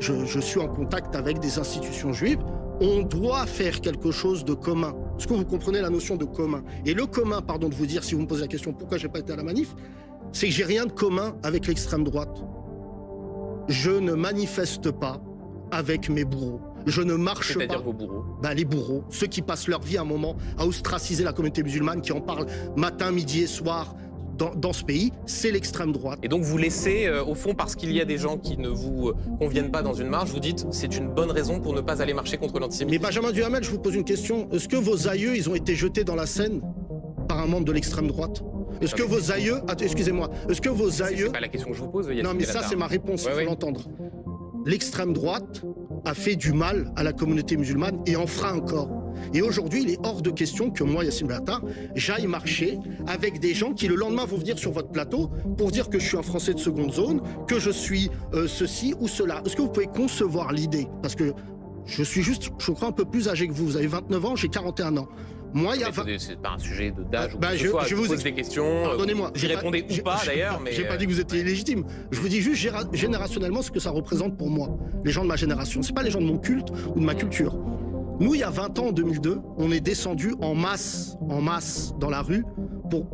je, suis en contact avec des institutions juives, on doit faire quelque chose de commun. Est-ce que vous comprenez la notion de commun Et le commun, pardon de vous dire, si vous me posez la question pourquoi je n'ai pas été à la manif, c'est que j'ai rien de commun avec l'extrême droite. Je ne manifeste pas avec mes bourreaux. Je ne marche pas. C'est-à-dire vos bourreaux ben, Les bourreaux, ceux qui passent leur vie à un moment à ostraciser la communauté musulmane, qui en parlent matin, midi et soir, dans, ce pays, c'est l'extrême droite. Et donc vous laissez, euh, au fond, parce qu'il y a des gens qui ne vous euh, conviennent pas dans une marche, vous dites c'est une bonne raison pour ne pas aller marcher contre l'antisémitisme. Mais Benjamin Duhamel, je vous pose une question. Est-ce que vos aïeux, ils ont été jetés dans la Seine par un membre de l'extrême droite est-ce que ah, vos aïeux, excusez-moi, est-ce que vos aïeux, c'est pas la question que je vous pose. Non, mais ça c'est ma réponse, il faut l'entendre. L'extrême droite a fait du mal à la communauté musulmane et en fera encore. Et aujourd'hui, il est hors de question que moi, Yassine Blattar, j'aille marcher avec des gens qui le lendemain vont venir sur votre plateau pour dire que je suis un Français de seconde zone, que je suis euh, ceci ou cela. Est-ce que vous pouvez concevoir l'idée Parce que je suis juste, je crois, un peu plus âgé que vous. Vous avez 29 ans, j'ai 41 ans. Moi, il y a. C'est pas un sujet d'âge bah, ou bah, je, je, vous des questions. Euh, Pardonnez-moi. J'y répondais ou pas d'ailleurs, mais. J'ai pas euh, dit que vous étiez illégitime. Je vous dis juste générationnellement ce que ça représente pour moi. Les gens de ma génération. C'est pas les gens de mon culte ou de ma culture. Nous, il y a 20 ans, en 2002, on est descendu en masse, en masse, dans la rue,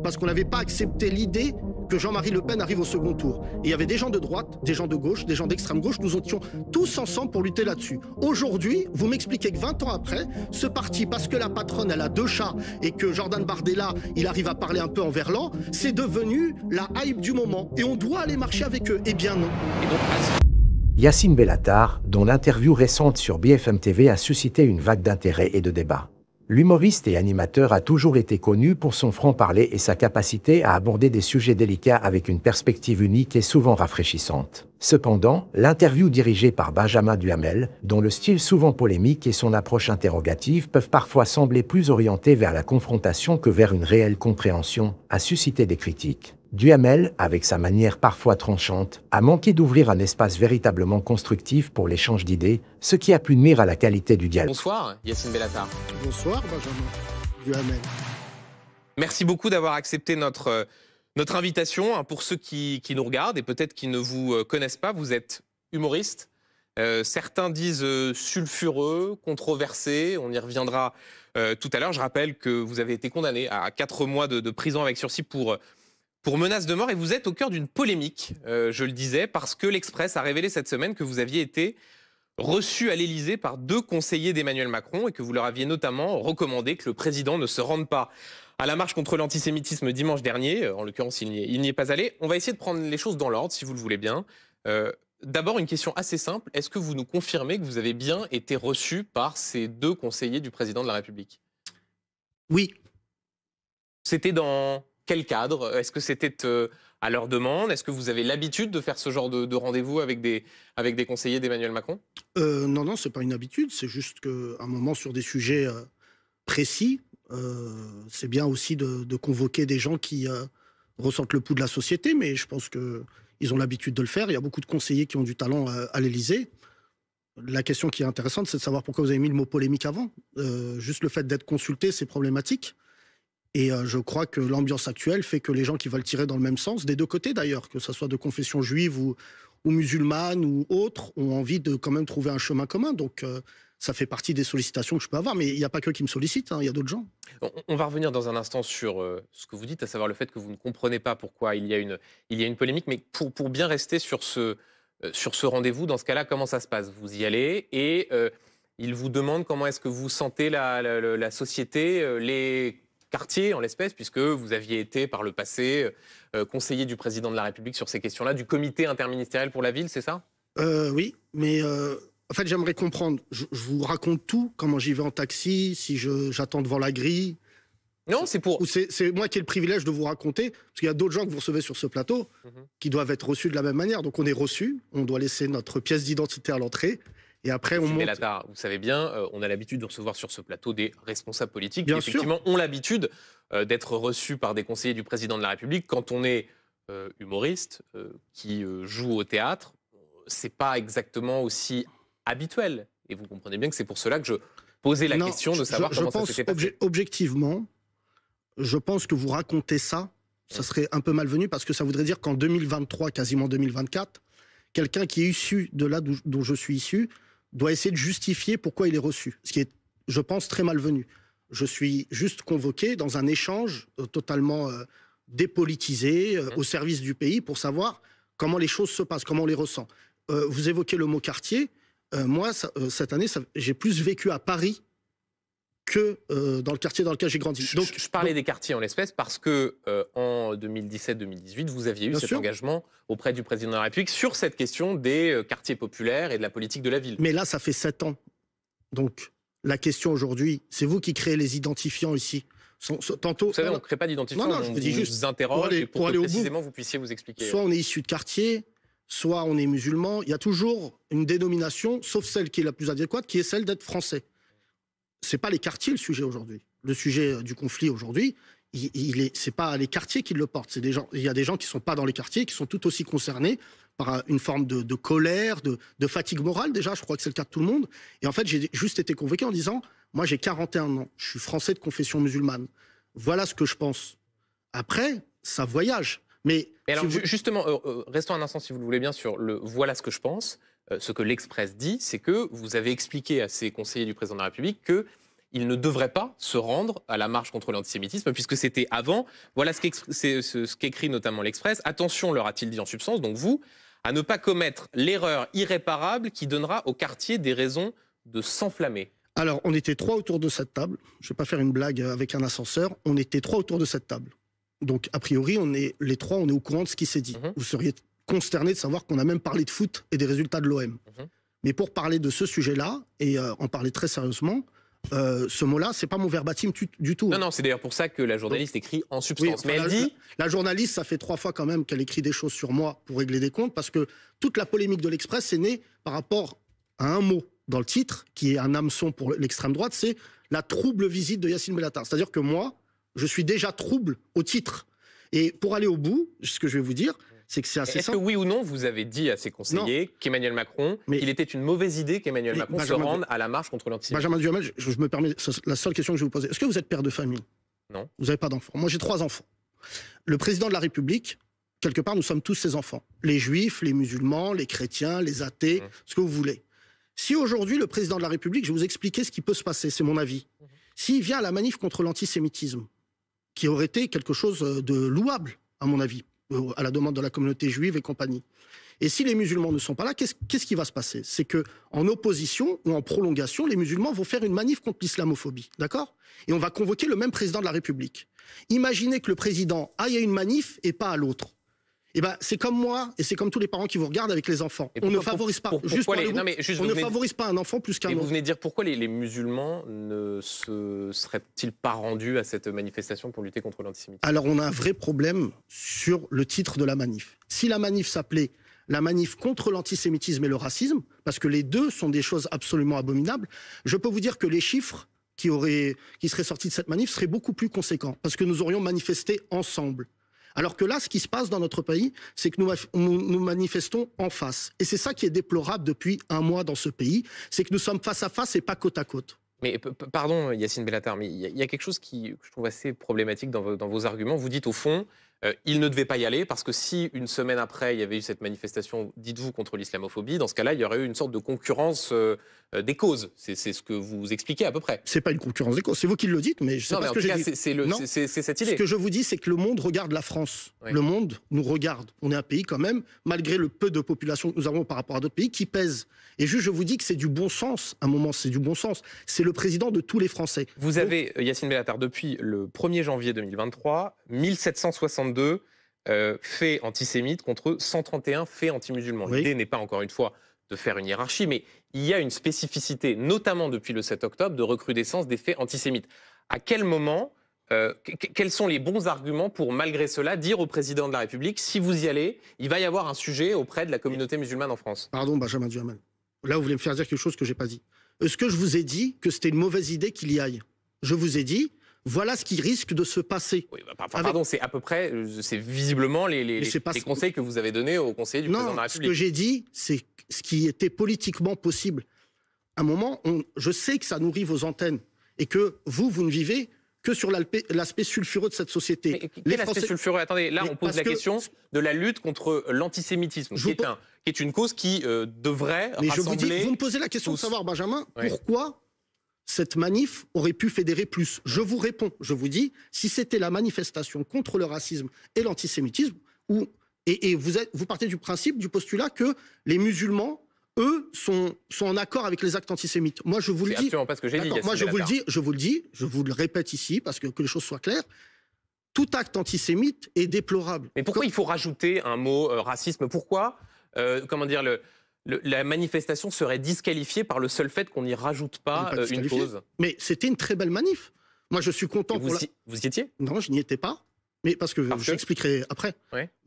parce qu'on n'avait pas accepté l'idée que Jean-Marie Le Pen arrive au second tour. il y avait des gens de droite, des gens de gauche, des gens d'extrême gauche. Nous étions tous ensemble pour lutter là-dessus. Aujourd'hui, vous m'expliquez que 20 ans après, ce parti, parce que la patronne, elle a deux chats et que Jordan Bardella, il arrive à parler un peu en verlan, c'est devenu la hype du moment. Et on doit aller marcher avec eux. Eh bien non. Yacine Bellatar, dont l'interview récente sur BFM TV a suscité une vague d'intérêt et de débats. L'humoriste et animateur a toujours été connu pour son franc-parler et sa capacité à aborder des sujets délicats avec une perspective unique et souvent rafraîchissante. Cependant, l'interview dirigée par Benjamin Duhamel, dont le style souvent polémique et son approche interrogative peuvent parfois sembler plus orientées vers la confrontation que vers une réelle compréhension, a suscité des critiques. Duhamel, avec sa manière parfois tranchante, a manqué d'ouvrir un espace véritablement constructif pour l'échange d'idées, ce qui a pu nuire à la qualité du dialogue. Bonsoir, Yacine Bellatar. Bonsoir, Benjamin Duhamel. Merci beaucoup d'avoir accepté notre, euh, notre invitation. Hein, pour ceux qui, nous regardent et peut-être qui ne vous euh, connaissent pas, vous êtes humoriste. Euh, certains disent sulfureux, controversé, on y reviendra tout à l'heure. Je rappelle que vous avez été condamné à 4 mois de prison avec sursis pour pour menace de mort et vous êtes au cœur d'une polémique, euh, je le disais, parce que l'Express a révélé cette semaine que vous aviez été reçu à l'Elysée par deux conseillers d'Emmanuel Macron et que vous leur aviez notamment recommandé que le président ne se rende pas à la marche contre l'antisémitisme dimanche dernier. Euh, en l'occurrence, il n'y est, pas allé. On va essayer de prendre les choses dans l'ordre, si vous le voulez bien. Euh, d'abord, une question assez simple. Est-ce que vous nous confirmez que vous avez bien été reçu par ces deux conseillers du président de la République Oui. C'était dans quel cadre euh, Est-ce que c'était euh, à leur demande Est-ce que vous avez l'habitude de faire ce genre de, rendez-vous avec des, avec des conseillers d'Emmanuel Macron euh, Non, non, ce n'est pas une habitude. C'est juste qu'à un moment, sur des sujets précis, c'est bien aussi de, convoquer des gens qui ressentent le pouls de la société, mais je pense qu'ils ont l'habitude de le faire. Il y a beaucoup de conseillers qui ont du talent à, à l'Élysée. La question qui est intéressante, c'est de savoir pourquoi vous avez mis le mot polémique avant. juste le fait d'être consulté, c'est problématique. Et euh, je crois que l'ambiance actuelle fait que les gens qui veulent tirer dans le même sens, des deux côtés d'ailleurs, que ce soit de confession juive ou, ou musulmane ou autre, ont envie de quand même trouver un chemin commun. Donc euh, ça fait partie des sollicitations que je peux avoir, mais il n'y a pas que qui me sollicitent, hein, il y a d'autres gens. On, va revenir dans un instant sur euh, ce que vous dites, à savoir le fait que vous ne comprenez pas pourquoi il y a une, il y a une polémique, mais pour, pour bien rester sur ce, sur ce rendez-vous, dans ce cas-là, comment ça se passe Vous y allez et... il vous demande comment est-ce que vous sentez la, la, la société, les quartier, en l'espèce, puisque vous aviez été par le passé euh, conseiller du président de la République sur ces questions-là, du comité interministériel pour la ville, c'est ça euh, Oui, mais euh, en fait, j'aimerais comprendre. Je, vous raconte tout, comment j'y vais en taxi, si j'attends devant la grille. Non, c'est pour. C'est moi qui ai le privilège de vous raconter, parce qu'il y a d'autres gens que vous recevez sur ce plateau mhm. qui doivent être reçus de la même manière. Donc on est reçu, on doit laisser notre pièce d'identité à l'entrée. Et après, on vous savez bien, euh, on a l'habitude de recevoir sur ce plateau des responsables politiques qui, effectivement, ont l'habitude euh, d'être reçus par des conseillers du président de la République. Quand on est euh, humoriste, qui joue au théâtre, c'est pas exactement aussi habituel. Et vous comprenez bien que c'est pour cela que je posais la question de savoir comment pense ça s'était objectivement, je pense que vous racontez ça, ça hum. serait un peu malvenu parce que ça voudrait dire qu'en 2023, quasiment 2024, quelqu'un qui est issu de là dont je suis issu doit essayer de justifier pourquoi il est reçu, ce qui est, je pense, très malvenu. Je suis juste convoqué dans un échange euh, totalement euh, dépolitisé, euh, mmh. au service du pays, pour savoir comment les choses se passent, comment on les ressent. vous évoquez le mot quartier. moi, cette année, j'ai plus vécu à Paris que euh, dans le quartier dans lequel j'ai grandi. Donc, je, parlais des quartiers en l'espèce parce que euh, en 2017-2018, vous aviez eu cet engagement auprès du président de la République sur cette question des euh, quartiers populaires et de la politique de la ville. Mais là, ça fait sept ans. Donc, la question aujourd'hui, c'est vous qui créez les identifiants ici. Tantôt, vous savez, ne crée pas d'identifiants. on vous dis juste, interroge pour, que précisément vous puissiez vous expliquer. Soit on est issu de quartier, soit on est musulman. Il y a toujours une dénomination, sauf celle qui est la plus adéquate, qui est celle d'être français n'est pas les quartiers le sujet aujourd'hui. Le sujet euh, du conflit aujourd'hui, il, n'est est, pas les quartiers qui le portent. il y a des gens qui ne sont pas dans les quartiers, qui sont tout aussi concernés par euh, une forme de, colère, de, de, fatigue morale. Déjà, je crois que c'est le cas de tout le monde. Et en fait, j'ai juste été convoqué en disant, moi, j'ai 41 ans, je suis français de confession musulmane. Voilà ce que je pense. Après, ça voyage. Mais justement, euh, euh, restons un instant, si vous le voulez bien, sur le voilà ce que je pense. Euh, ce que l'Express dit, c'est que vous avez expliqué à ces conseillers du président de la République que il ne devrait pas se rendre à la marche contre l'antisémitisme, puisque c'était avant. Voilà ce qu'écrit notamment l'Express. Attention, leur a-t-il dit en substance, donc vous, à ne pas commettre l'erreur irréparable qui donnera au quartier des raisons de s'enflammer. Alors, on était trois autour de cette table. Je ne vais pas faire une blague avec un ascenseur. On était trois autour de cette table. Donc, a priori, on est, les trois, on est au courant de ce qui s'est dit. Mhm. Vous seriez consterné de savoir qu'on a même parlé de foot et des résultats de l'OM. Mhm. Mais pour parler de ce sujet-là, et euh, en parler très sérieusement, euh, ce mot-là, c'est pas mon verbatim du tout. Non, non, c'est d'ailleurs pour ça que la journaliste écrit en substance. Mais elle la, dit... la, journaliste, ça fait trois fois quand même qu'elle écrit des choses sur moi pour régler des comptes, parce que toute la polémique de l'Express est née par rapport à un mot dans le titre, qui est un hameçon pour l'extrême droite, c'est la trouble visite de Yacine Bellatar. C'est-à-dire que moi, je suis déjà trouble au titre. Et pour aller au bout, ce que je vais vous dire, c'est que c'est assez Est-ce que oui ou non, vous avez dit à ses conseillers qu'Emmanuel Macron, mais, qu'il était une mauvaise idée qu'Emmanuel Macron se rende à la marche contre l'antisémitisme Benjamin Duhamel, je, me permets, la seule question que je vais vous poser. Est-ce que vous êtes père de famille Non. Vous n'avez pas d'enfants Moi, j'ai trois enfants. Le président de la République, quelque part, nous sommes tous ses enfants. Les juifs, les musulmans, les chrétiens, les athées, mmh. ce que vous voulez. Si aujourd'hui, le président de la République, je vais vous expliquer ce qui peut se passer, c'est mon avis. Mmh. S'il vient à la manif contre l'antisémitisme, qui aurait été quelque chose euh, de louable, à mon avis, euh, à la demande de la communauté juive et compagnie. Et si les musulmans ne sont pas là, qu'est-ce qui va se passer C'est que en opposition ou en prolongation, les musulmans vont faire une manif contre l'islamophobie, d'accord Et on va convoquer le même président de la République. Imaginez que le président aille à une manif et pas à l'autre. Eh ben, c'est comme moi et c'est comme tous les parents qui vous regardent avec les enfants. on ne favorise pas, on ne favorise pas un enfant plus qu'un autre. Et vous venez dire pourquoi les, musulmans ne se seraient-ils pas rendus à cette manifestation pour lutter contre l'antisémitisme Alors on a un vrai problème sur le titre de la manif. Si la manif s'appelait la manif contre l'antisémitisme et le racisme, parce que les deux sont des choses absolument abominables, je peux vous dire que les chiffres qui, auraient, qui seraient sortis de cette manif seraient beaucoup plus conséquents, parce que nous aurions manifesté ensemble. Alors que là, ce qui se passe dans notre pays, c'est que nous, nous, manifestons en face. Et c'est ça qui est déplorable depuis un mois dans ce pays, c'est que nous sommes face à face et pas côte à côte. Mais pardon, Yacine Bellatar, mais il y, a quelque chose qui, que je trouve assez problématique dans vos arguments. Vous dites au fond, euh, il ne devait pas y aller parce que si une semaine après il y avait eu cette manifestation, dites-vous, contre l'islamophobie, dans ce cas-là, il y aurait eu une sorte de concurrence euh, des causes. C'est ce que vous expliquez à peu près. C'est pas une concurrence des causes, c'est vous qui le dites, mais je sais pas ce que j'ai dit. C'est cette idée. Ce que je vous dis, c'est que le monde regarde la France. Le monde nous regarde. On est un pays quand même, malgré le peu de population que nous avons par rapport à d'autres pays, qui pèse. Et juste, je vous dis que c'est du bon sens. À un moment, c'est du bon sens. C'est le président de tous les Français. Vous avez, euh, Yacine Bellatar, depuis le 1er janvier 2023, 1762 de euh, faits antisémites contre 131 faits anti-musulmans. L'idée n'est pas, encore une fois, de faire une hiérarchie, mais il y a une spécificité, notamment depuis le 7 octobre, de recrudescence des faits antisémites. À quel moment, euh, quels sont les bons arguments pour, malgré cela, dire au président de la République, si vous y allez, il va y avoir un sujet auprès de la communauté musulmane en France Pardon, Benjamin Duhamel. Là, vous voulez me faire dire quelque chose que je n'ai pas dit. Est-ce euh, que je vous ai dit que c'était une mauvaise idée qu'il y aille Je vous ai dit, voilà ce qui risque de se passer. Oui, bah, pardon, c'est à peu près, euh, c'est visiblement les, conseils que vous avez donnés au conseil du président de la République. ce que j'ai dit, c'est ce qui était politiquement possible. À un moment, je sais que ça nourrit vos antennes et que vous, vous ne vivez que sur l'aspect sulfureux de cette société. L'aspect sulfureux Attendez, là, on pose la question de la lutte contre l'antisémitisme, qui, est une cause qui euh, devrait Mais je vous dis, vous me posez la question de savoir, Benjamin, pourquoi cette manif aurait pu fédérer plus. Je vous réponds, je vous dis, si c'était la manifestation contre le racisme et l'antisémitisme, ou et, vous, vous partez du principe, du postulat que les musulmans eux sont, sont en accord avec les actes antisémites. Moi, je vous le dis. que Moi, je vous le dis, je vous le dis, je vous le répète ici parce que que les choses soient claires. Tout acte antisémite est déplorable. Mais pourquoi il faut rajouter un mot euh, racisme Pourquoi euh, Comment dire le la manifestation serait disqualifiée par le seul fait qu'on n'y rajoute pas, euh, une pause. Mais c'était une très belle manif. Moi, je suis content. vous, vous étiez Non, je n'y étais pas. Mais parce que je vous expliquerai après.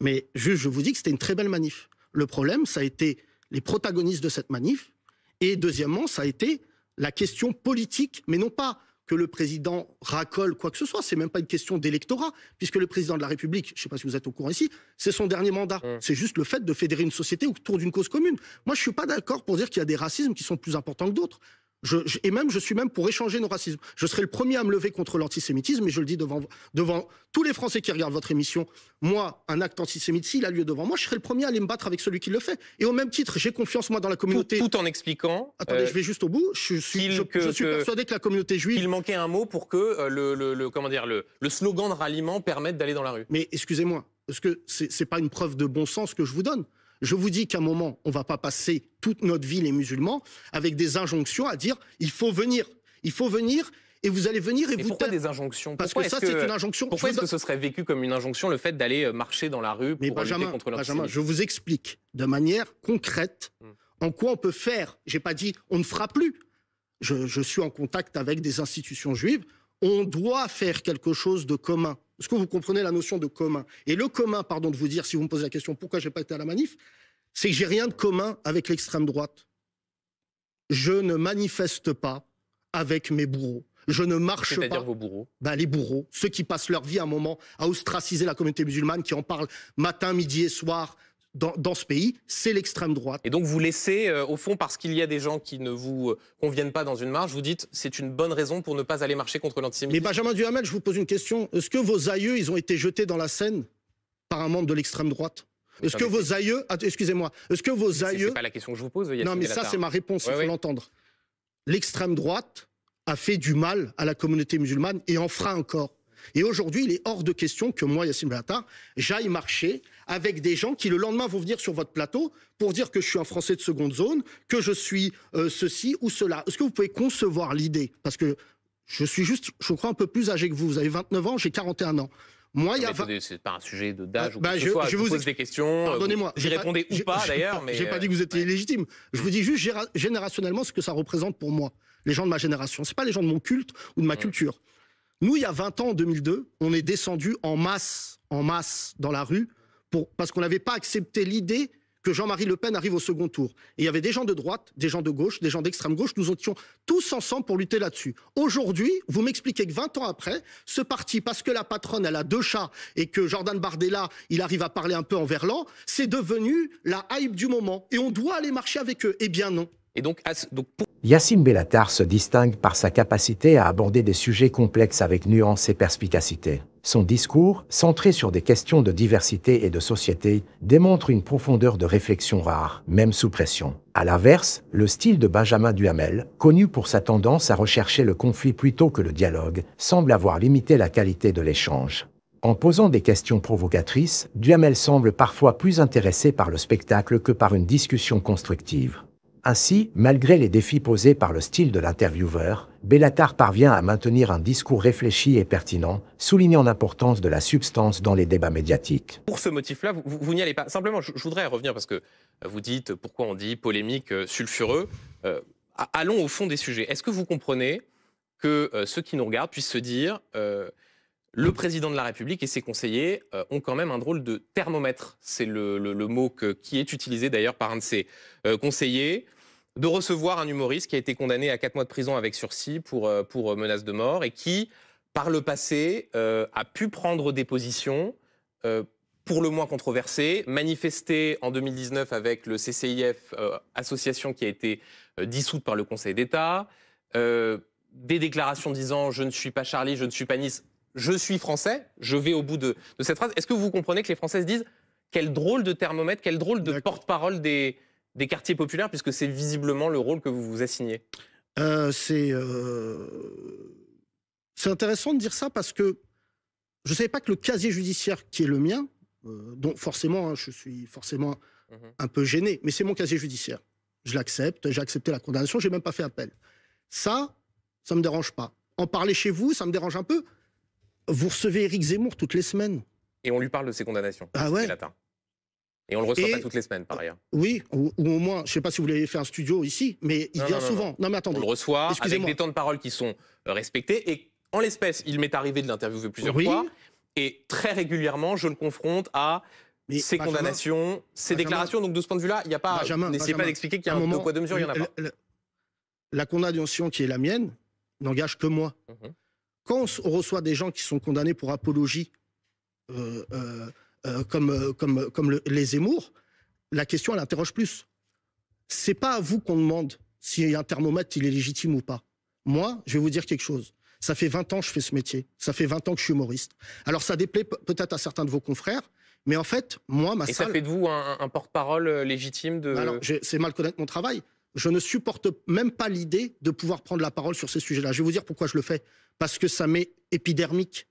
Mais juste, je vous dis que c'était une très belle manif. Le problème, ça a été les protagonistes de cette manif. Et deuxièmement, ça a été la question politique, mais non pas que le président racole quoi que ce soit. C'est même pas une question d'électorat, puisque le président de la République, je ne sais pas si vous êtes au courant ici, c'est son dernier mandat. Mmh. C'est juste le fait de fédérer une société autour d'une cause commune. Moi, je ne suis pas d'accord pour dire qu'il y a des racismes qui sont plus importants que d'autres et même, je suis même pour échanger nos racismes. Je serai le premier à me lever contre l'antisémitisme, et je le dis devant, devant tous les Français qui regardent votre émission. Moi, un acte antisémite, s'il a lieu devant moi, je serai le premier à aller me battre avec celui qui le fait. Et au même titre, j'ai confiance, moi, dans la communauté. Tout, en expliquant. Attendez, euh, je vais juste au bout. Je suis, persuadé que, la communauté juive. Il manquait un mot pour que euh, le, comment dire, le, le slogan de ralliement permette d'aller dans la rue. Mais excusez-moi, parce que ce n'est pas une preuve de bon sens que je vous donne. Je vous dis qu'à un moment, on ne va pas passer toute notre vie, les musulmans, avec des injonctions à dire il faut venir, il faut venir. Et vous allez venir et vous. Pourquoi des injonctions Parce pourquoi que ça, c'est une injonction. Pourquoi est-ce que ce serait vécu comme une injonction le fait d'aller euh, marcher dans la rue pour Mais Benjamin, lutter contre je vous explique de manière concrète hmm. en quoi on peut faire. J'ai pas dit on ne fera plus. Je, je suis en contact avec des institutions juives. On doit faire quelque chose de commun. Est-ce que vous comprenez la notion de commun Et le commun, pardon de vous dire, si vous me posez la question pourquoi je n'ai pas été à la manif, c'est que j'ai rien de commun avec l'extrême droite. Je ne manifeste pas avec mes bourreaux. Je ne marche pas. C'est-à-dire vos bourreaux ben, Les bourreaux, ceux qui passent leur vie à un moment à ostraciser la communauté musulmane, qui en parle matin, midi et soir, dans, ce pays, c'est l'extrême droite. Et donc vous laissez, euh, au fond, parce qu'il y a des gens qui ne vous euh, conviennent pas dans une marche, vous dites c'est une bonne raison pour ne pas aller marcher contre l'antisémitisme. Mais Benjamin Duhamel, je vous pose une question. Est-ce que vos aïeux, ils ont été jetés dans la Seine par un membre de l'extrême droite est-ce que vos aïeux, excusez-moi, est-ce que vos aïeux, c'est pas la question que je vous pose. Non, mais ça c'est ma réponse, il faut l'entendre. L'extrême droite a fait du mal à la communauté musulmane et en fera encore. Et aujourd'hui, il est hors de question que moi, Yassine Blattar, j'aille marcher avec des gens qui le lendemain vont venir sur votre plateau pour dire que je suis un Français de seconde zone, que je suis euh, ceci ou cela. Est-ce que vous pouvez concevoir l'idée Parce que je suis juste, je crois, un peu plus âgé que vous. Vous avez 29 ans, j'ai 41 ans. Moi, C'est pas un sujet d'âge ou bah, quoi je, Je, vous, pose des questions. Pardonnez-moi. J'y répondais ou pas d'ailleurs. Mais j'ai pas dit que vous étiez euh, illégitime. Je vous dis juste générationnellement ce que ça représente pour moi. Les gens de ma génération, c'est pas les gens de mon culte ou de ma mm. culture. Nous, il y a 20 ans, en 2002, on est descendu en masse, en masse, dans la rue, parce qu'on n'avait pas accepté l'idée que Jean-Marie Le Pen arrive au second tour. il y avait des gens de droite, des gens de gauche, des gens d'extrême gauche. Nous étions tous ensemble pour lutter là-dessus. Aujourd'hui, vous m'expliquez que 20 ans après, ce parti, parce que la patronne, elle a deux chats et que Jordan Bardella, il arrive à parler un peu en verlan, c'est devenu la hype du moment. Et on doit aller marcher avec eux. Eh bien non. Et donc, Bellatar se distingue par sa capacité à aborder des sujets complexes avec nuance et perspicacité. Son discours, centré sur des questions de diversité et de société, démontre une profondeur de réflexion rare, même sous pression. À l'inverse, le style de Benjamin Duhamel, connu pour sa tendance à rechercher le conflit plutôt que le dialogue, semble avoir limité la qualité de l'échange. En posant des questions provocatrices, Duhamel semble parfois plus intéressé par le spectacle que par une discussion constructive. Ainsi, malgré les défis posés par le style de l'intervieweur, Bellatar parvient à maintenir un discours réfléchi et pertinent, soulignant l'importance de la substance dans les débats médiatiques. Pour ce motif-là, vous, n'y allez pas. Simplement, je, voudrais revenir parce que euh, vous dites pourquoi on dit polémique, euh, sulfureux. Euh, allons au fond des sujets. Est-ce que vous comprenez que ceux qui nous regardent puissent se dire le président de la République et ses conseillers ont quand même un drôle de thermomètre. C'est le, mot qui est utilisé d'ailleurs par un de ses conseillers de recevoir un humoriste qui a été condamné à 4 mois de prison avec sursis pour, euh, pour euh, menace de mort et qui, par le passé, euh, a pu prendre des positions pour le moins controversées, manifester en 2019 avec le CCIF, association qui a été dissoute par le Conseil d'État, des déclarations disant je ne suis pas Charlie, je ne suis pas Nice, je suis français, je vais au bout de, cette phrase. Est-ce que vous comprenez que les Françaises disent quel drôle de thermomètre, quel drôle de porte-parole des, des quartiers populaires, puisque c'est visiblement le rôle que vous vous assignez euh, euh, C'est intéressant de dire ça parce que je ne savais pas que le casier judiciaire qui est le mien, euh, dont forcément, hein, je suis forcément mhm. un peu gêné, mais c'est mon casier judiciaire. Je l'accepte, j'ai accepté la condamnation, je n'ai même pas fait appel. Ça, ça me dérange pas. En parler chez vous, ça me dérange un peu. Vous recevez Éric Zemmour toutes les semaines. Et on lui parle de ses condamnations. Ah ouais. Et on le reçoit pas toutes les semaines, par ailleurs. Oui, ou, au moins, je ne sais pas si vous l'avez fait un studio ici, mais il vient souvent. Non. mais attendez. On le reçoit avec des temps de parole qui sont euh, respectés. Et en l'espèce, il m'est arrivé de l'interviewer plusieurs fois. Et très régulièrement, je le confronte à mais ces condamnations, ces déclarations. Donc de ce point de vue-là, il n'y a pas. N'essayez pas d'expliquer qu'il y a un, moment, de quoi de mesure, il en a pas. La, condamnation qui est la mienne n'engage que moi. Mhm. Quand on reçoit des gens qui sont condamnés pour apologie, euh, euh, euh, comme, euh, euh, les émours la question, elle interroge plus. C'est pas à vous qu'on demande si un thermomètre, il est légitime ou pas. Moi, je vais vous dire quelque chose. Ça fait 20 ans que je fais ce métier. Ça fait 20 ans que je suis humoriste. Alors, ça déplaît peut-être à certains de vos confrères, mais en fait, moi, ma Et ça fait de vous un, porte-parole légitime de... Alors, c'est mal connaître mon travail. Je ne supporte même pas l'idée de pouvoir prendre la parole sur ces sujets-là. Je vais vous dire pourquoi je le fais. Parce que ça m'est épidermique.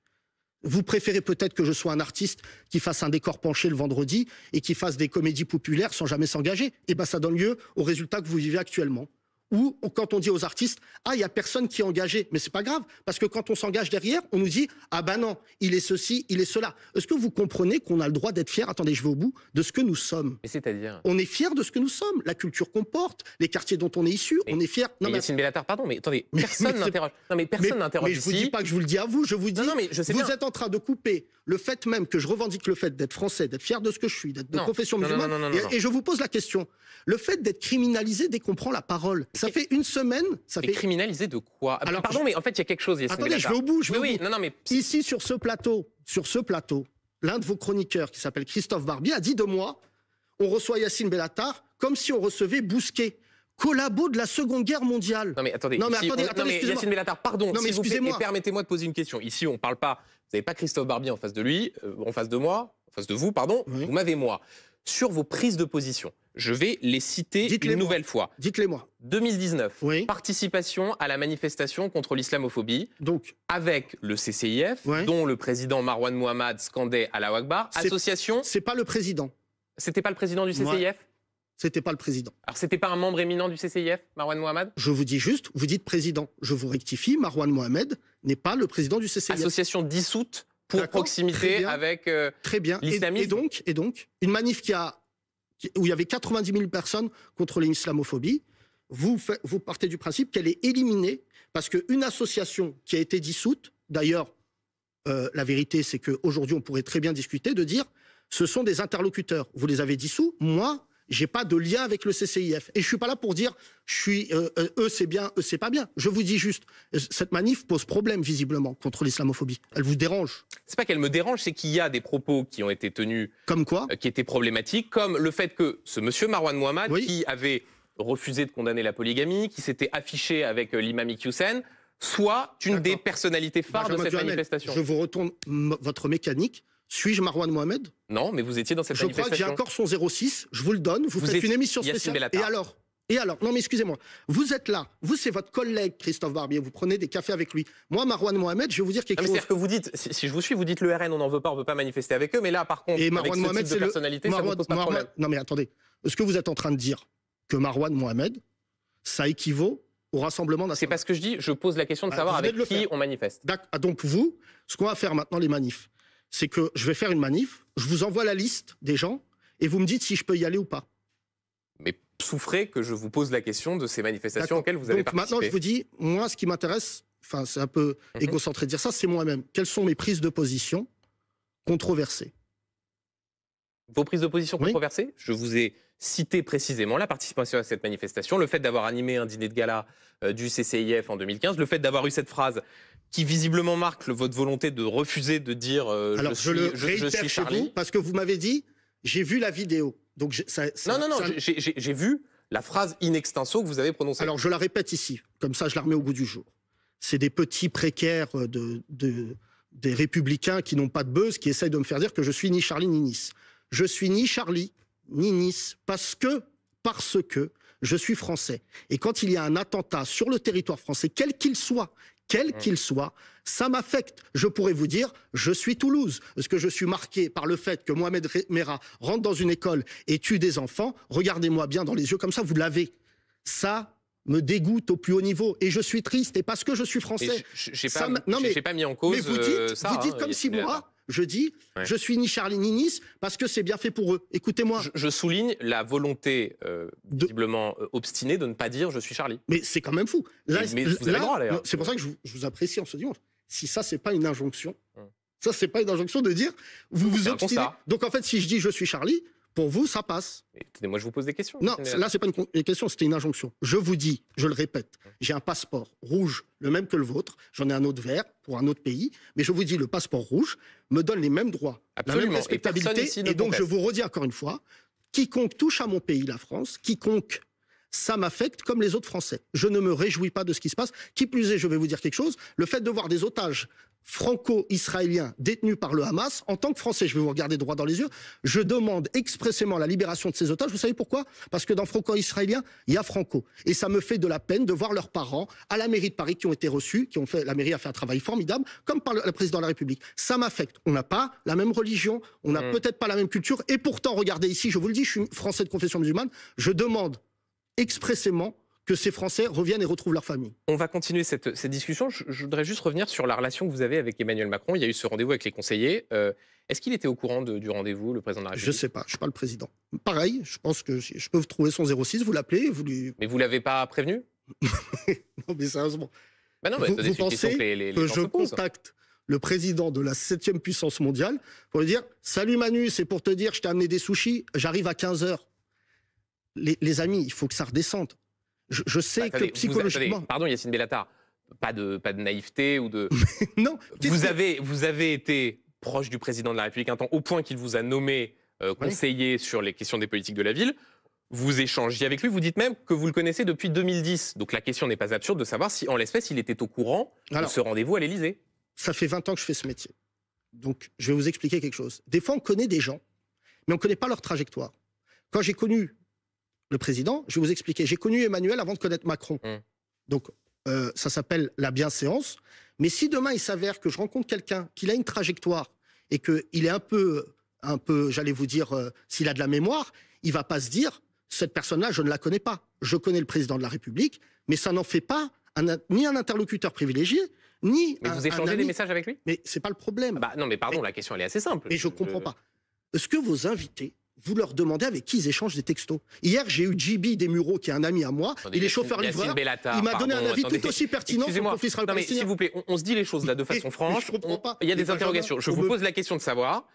Vous préférez peut-être que je sois un artiste qui fasse un décor penché le vendredi et qui fasse des comédies populaires sans jamais s'engager. Et eh bien, ça donne lieu au résultat que vous vivez actuellement ou quand on dit aux artistes ah il y a personne qui est engagé mais c'est pas grave parce que quand on s'engage derrière on nous dit ah ben non il est ceci il est cela est-ce que vous comprenez qu'on a le droit d'être fier attendez je vais au bout de ce que nous sommes c'est-à-dire on est fier de ce que nous sommes la culture qu'on porte les quartiers dont on est issu on est fier non mais, pardon mais attendez personne n'interroge non mais personne n'interroge je vous dis pas que je vous le dis à vous je vous dis vous êtes en train de couper le fait même que je revendique le fait d'être français d'être fier de ce que je suis d'être de profession musulmane et, et, je vous pose la question le fait d'être criminalisé dès qu'on prend la parole ça fait une semaine. Ça fait... de quoi ah, Alors, pardon, mais en fait, il y a quelque chose. Attendez, je vais au bout. Non, non, mais... Ici, sur ce plateau, sur ce plateau, l'un de vos chroniqueurs, qui s'appelle Christophe Barbier, a dit de moi on reçoit Yacine Bellatar comme si on recevait Bousquet collabo de la Seconde Guerre mondiale. Non mais attendez, non mais attendez, Bellatar, pardon, permettez-moi de poser une question. Ici, on ne parle pas, vous n'avez pas Christophe Barbier en face de lui, euh, en face de moi, en face de vous, pardon, vous m'avez moi. Sur vos prises de position, je vais les citer une nouvelle fois. Dites-les moi. 2019, participation à la manifestation contre l'islamophobie. Donc. Avec le CCIF, dont le président Marwan Mohamed scandait à la Wakbar. Association. C'est pas le président. C'était pas le président du CCIF C'était pas le président. Alors c'était pas un membre éminent du CCIF, Marwan Mohamed Je vous dis juste, vous dites président. Je vous rectifie, Marwan Mohamed n'est pas le président du CCIF. Association dissoute pour proximité avec euh, très bien. et, donc et donc une manif qui a où il y avait 90 000 personnes contre l'islamophobie. Vous, partez du principe qu'elle est éliminée parce qu'une association qui a été dissoute, d'ailleurs, euh, la vérité, c'est qu'aujourd'hui, on pourrait très bien discuter de dire ce sont des interlocuteurs. Vous les avez dissous. Moi, j'ai pas de lien avec le CCIF. Et je suis pas là pour dire, je suis, euh, euh, eux c'est bien, eux c'est pas bien. Je vous dis juste, euh, cette manif pose problème visiblement contre l'islamophobie. Elle vous dérange. C'est pas qu'elle me dérange, c'est qu'il y a des propos qui ont été tenus. Comme quoi Qui étaient problématiques, comme le fait que ce monsieur Marwan Mohamed, qui avait refusé de condamner la polygamie, qui s'était affiché avec l'imam Iqiyoussen, soit une des personnalités phares de cette manifestation. Je vous retourne votre mécanique. Suis-je Marwan Mohamed Non, mais vous étiez dans cette Je crois que j'ai encore son 06, je vous le donne, vous, faites une émission spéciale. Et alors et alors, non mais excusez-moi, vous êtes là, vous c'est votre collègue Christophe Barbier, vous prenez des cafés avec lui. Moi, Marwan Mohamed, je vais vous dire quelque chose. cest que vous dites, si, je vous suis, vous dites le RN, on n'en veut pas, on ne veut pas manifester avec eux, mais là par contre, et Marwan Mohamed, c'est personnalité, problème. Non mais attendez, est ce que vous êtes en train de dire, que Marwan Mohamed, ça équivaut au rassemblement national. C'est pas ce que je dis, je pose la question de savoir avec qui on manifeste. À ah, donc vous, ce qu'on va faire maintenant, les manifs, c'est que je vais faire une manif, je vous envoie la liste des gens et vous me dites si je peux y aller ou pas. Mais souffrez que je vous pose la question de ces manifestations auxquelles vous avez Donc, Maintenant, je vous dis, moi, ce qui m'intéresse, enfin, c'est un peu mhm. égocentré de dire ça, c'est moi-même. Quelles sont mes prises de position controversées Vos prises de position controversées Je vous ai cité précisément la participation à cette manifestation, le fait d'avoir animé un dîner de gala euh, du CCIF en 2015, le fait d'avoir eu cette phrase qui visiblement marque votre volonté de refuser de dire euh, Alors, je, le je, Chez vous parce que vous m'avez dit, j'ai vu la vidéo. Donc ça, non, non, non, j'ai vu la phrase in extenso que vous avez prononcée. Alors je la répète ici, comme ça je la remets au goût du jour. C'est des petits précaires de, des républicains qui n'ont pas de buzz, qui essayent de me faire dire que je suis ni Charlie ni Nice. Je suis ni Charlie ni Nice parce que, parce que, je suis français. Et quand il y a un attentat sur le territoire français, quel qu'il soit, quel mm. qu'il soit, ça m'affecte. Je pourrais vous dire, je suis Toulouse, parce que je suis marqué par le fait que Mohamed Merah rentre dans une école et tue des enfants. Regardez-moi bien dans les yeux, comme ça, vous l'avez. Ça me dégoûte au plus haut niveau et je suis triste et parce que je suis français. Je n'ai pas, pas, mis en cause. Mais vous dites, euh, hein, comme si moi, je dis je suis ni Charlie ni Nice parce que c'est bien fait pour eux. Écoutez-moi. Je, souligne la volonté euh, euh, obstinée de ne pas dire je suis Charlie. Mais c'est quand même fou. mais, C'est pour ça que je vous, apprécie en ce dimanche. Si ça c'est pas une injonction, hum. ça c'est pas une injonction de dire vous vous obstinez. Donc en fait si je dis je suis Charlie, pour vous, ça passe. Mais, moi, je vous pose des questions. Non, là, c'est pas une question, c'était une injonction. Je vous dis, je le répète, j'ai un passeport rouge, le même que le vôtre. J'en ai un autre vert pour un autre pays, mais je vous dis, le passeport rouge me donne les mêmes droits, la même respectabilité. et donc, je vous redis encore une fois, quiconque touche à mon pays, la France, quiconque ça m'affecte comme les autres Français. Je ne me réjouis pas de ce qui se passe. Qui plus est, je vais vous dire quelque chose, le fait de voir des otages franco-israélien détenu par le Hamas, en tant que Français, je vais vous regarder droit dans les yeux, je demande expressément la libération de ces otages. Vous savez pourquoi Parce que dans franco-israélien, il y a Franco. Et ça me fait de la peine de voir leurs parents à la mairie de Paris qui ont été reçus, qui ont fait, la mairie a fait un travail formidable, comme par le, président de la République. Ça m'affecte. On n'a pas la même religion, on n'a mm. peut-être pas la même culture. Et pourtant, regardez ici, je vous le dis, je suis français de confession musulmane, je demande expressément que ces Français reviennent et retrouvent leur famille. On va continuer cette, discussion. Je, voudrais juste revenir sur la relation que vous avez avec Emmanuel Macron. Il y a eu ce rendez-vous avec les conseillers. Euh, est-ce qu'il était au courant du rendez-vous, le président de la République Je ne sais pas, je ne suis pas le président. Pareil, je pense que je peux trouver son 06, vous l'appelez, vous lui... Mais vous l'avez pas prévenu Non, mais sérieusement. Bah non, vous, pensez que, je contacte le président de la 7e puissance mondiale pour lui dire Salut Manu, c'est pour te dire, je t'ai amené des sushis, j'arrive à 15h. Les, les, amis, il faut que ça redescende. Je, sais bah, que psychologiquement. pardon, Yacine Bellatar, pas de, pas de naïveté ou de. non. Vous avez, vous avez été proche du président de la République un temps, au point qu'il vous a nommé euh, conseiller sur les questions des politiques de la ville. Vous échangez avec lui, vous dites même que vous le connaissez depuis 2010. Donc la question n'est pas absurde de savoir si, en l'espèce, il était au courant de ce rendez-vous à l'Élysée. Ça fait 20 ans que je fais ce métier. Donc je vais vous expliquer quelque chose. Des fois, on connaît des gens, mais on ne connaît pas leur trajectoire. Quand j'ai connu le président, je vais vous expliquer. J'ai connu Emmanuel avant de connaître Macron. Mmh. Donc, euh, ça s'appelle la bienséance. Mais si demain il s'avère que je rencontre quelqu'un, qu'il a une trajectoire et qu'il est un peu, un peu, j'allais vous dire, euh, s'il a de la mémoire, il va pas se dire cette personne-là, je ne la connais pas. Je connais le président de la République, mais ça n'en fait pas ni un interlocuteur privilégié, ni mais vous échangez des messages avec lui Mais c'est pas le problème. Bah, non, mais pardon, la question elle est assez simple. Mais je, ne comprends pas. Est-ce que vos invités vous leur demandez avec qui ils échangent des textos. Hier, j'ai eu JB Desmureaux, qui est un ami à moi, il est chauffeur livreur. il m'a donné un avis tout aussi pertinent le S'il vous plaît, on, se dit les choses là de façon franche. Je pas. Il y a des interrogations. Je vous pose la question de savoir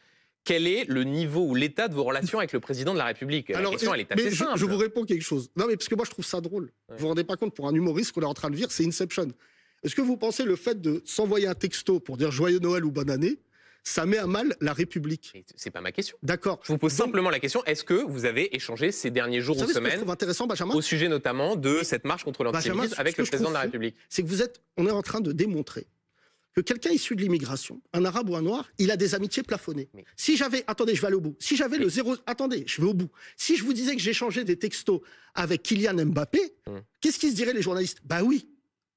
quel est le niveau ou l'état de vos relations avec le président de la République Alors, Je, vous réponds quelque chose. Non, mais parce que moi, je trouve ça drôle. Vous vous rendez pas compte, pour un humoriste qu'on est en train de vivre, c'est Inception. Est-ce que vous pensez le fait de s'envoyer un texto pour dire Joyeux Noël ou Bonne année ça met à mal la République. C'est pas ma question. D'accord. Je vous pose simplement la question est-ce que vous avez échangé ces derniers jours ou semaines intéressant, au sujet notamment de cette marche contre l'antisémitisme avec le président de la République C'est que vous êtes, on est en train de démontrer que quelqu'un issu de l'immigration, un arabe ou un noir, il a des amitiés plafonnées. Si j'avais, attendez, je vais aller au bout. Si j'avais le zéro, attendez, je vais au bout. Si je vous disais que j'échangeais des textos avec Kylian Mbappé, hum. qu'est-ce qu'ils se diraient les journalistes Bah oui,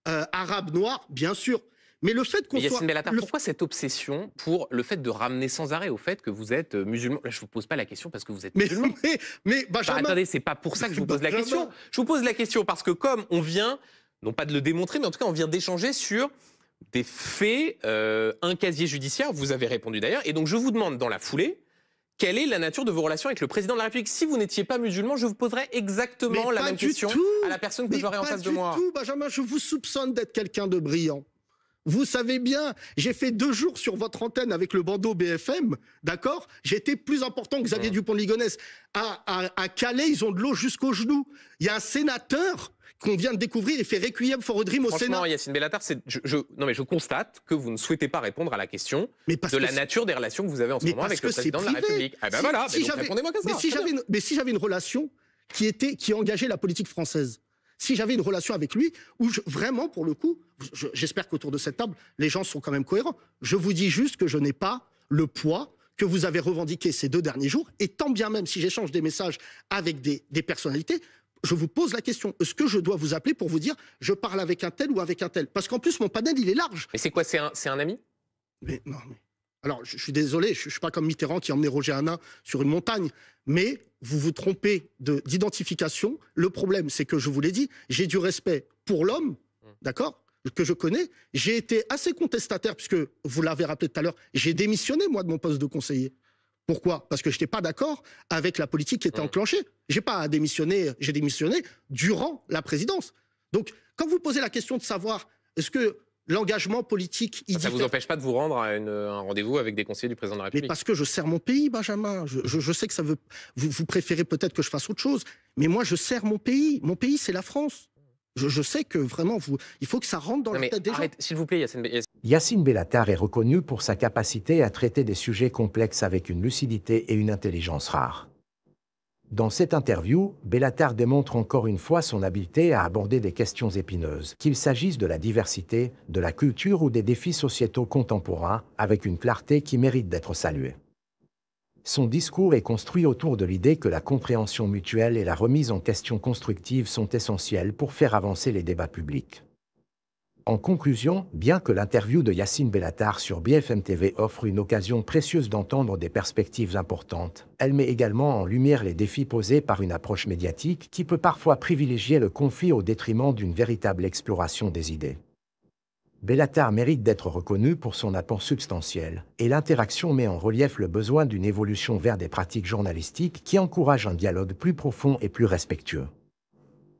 euh, arabe, noir, bien sûr. Mais le fait qu'on soit. pourquoi cette obsession pour le fait de ramener sans arrêt au fait que vous êtes euh, musulman Là, je ne vous pose pas la question parce que vous êtes musulman. Mais, mais bah, Benjamin... attendez, c'est pas pour ça que je vous pose la question. Je vous pose la question parce que, comme on vient, non pas de le démontrer, mais en tout cas, on vient d'échanger sur des faits, euh, un casier judiciaire, vous avez répondu d'ailleurs. Et donc, je vous demande dans la foulée, quelle est la nature de vos relations avec le président de la République Si vous n'étiez pas musulman, je vous poserais exactement la même question à la personne que j'aurais en face de moi. Pas du tout, Benjamin, je vous soupçonne d'être quelqu'un de brillant. Vous savez bien, j'ai fait deux jours sur votre antenne avec le bandeau BFM, d'accord J'étais plus important que Xavier Dupont-Ligonès. À, à, Calais, ils ont de l'eau jusqu'aux genoux. Il y a un sénateur qu'on vient de découvrir et fait requiem for a au Sénat. Yacine Bellatar, je, non mais je constate que vous ne souhaitez pas répondre à la question de la nature des relations que vous avez en ce moment avec le président de la République. Ah ben si, voilà, ça. Mais si j'avais une, relation qui, était, qui engageait la politique française, si j'avais une relation avec lui où vraiment, pour le coup, j'espère qu'autour de cette table, les gens sont quand même cohérents. Je vous dis juste que je n'ai pas le poids que vous avez revendiqué ces deux derniers jours. Et tant bien même si j'échange des messages avec des, personnalités, je vous pose la question est-ce que je dois vous appeler pour vous dire je parle avec un tel ou avec un tel Parce qu'en plus, mon panel, il est large. Mais c'est quoi C'est un, ami Mais non, Alors, je, suis désolé, je ne suis pas comme Mitterrand qui emmenait Roger Hanin sur une montagne, mais vous vous trompez d'identification. Le problème, c'est que je vous l'ai dit, j'ai du respect pour l'homme, d'accord que je connais, j'ai été assez contestataire, puisque vous l'avez rappelé tout à l'heure, j'ai démissionné, moi, de mon poste de conseiller. Pourquoi Parce que je n'étais pas d'accord avec la politique qui était enclenchée. J'ai pas démissionné, j'ai démissionné durant la présidence. Donc, quand vous posez la question de savoir est-ce que l'engagement politique. Il ça ne vous empêche pas de vous rendre à un rendez-vous avec des conseillers du président de la République. Mais parce que je sers mon pays, Benjamin. Je, sais que ça veut. Vous, préférez peut-être que je fasse autre chose, mais moi, je sers mon pays. Mon pays, c'est la France. Je, sais que vraiment, vous, il faut que ça rentre dans le. la tête des arrête, S'il vous plaît, Yacine, Yacine. Bellatar est reconnu pour sa capacité à traiter des sujets complexes avec une lucidité et une intelligence rares. Dans cette interview, Bellatar démontre encore une fois son habileté à aborder des questions épineuses, qu'il s'agisse de la diversité, de la culture ou des défis sociétaux contemporains, avec une clarté qui mérite d'être saluée. Son discours est construit autour de l'idée que la compréhension mutuelle et la remise en question constructive sont essentielles pour faire avancer les débats publics. En conclusion, bien que l'interview de Yacine Bellatar sur BFM TV offre une occasion précieuse d'entendre des perspectives importantes, elle met également en lumière les défis posés par une approche médiatique qui peut parfois privilégier le conflit au détriment d'une véritable exploration des idées. Bellatar mérite d'être reconnu pour son apport substantiel, et l'interaction met en relief le besoin d'une évolution vers des pratiques journalistiques qui encouragent un dialogue plus profond et plus respectueux.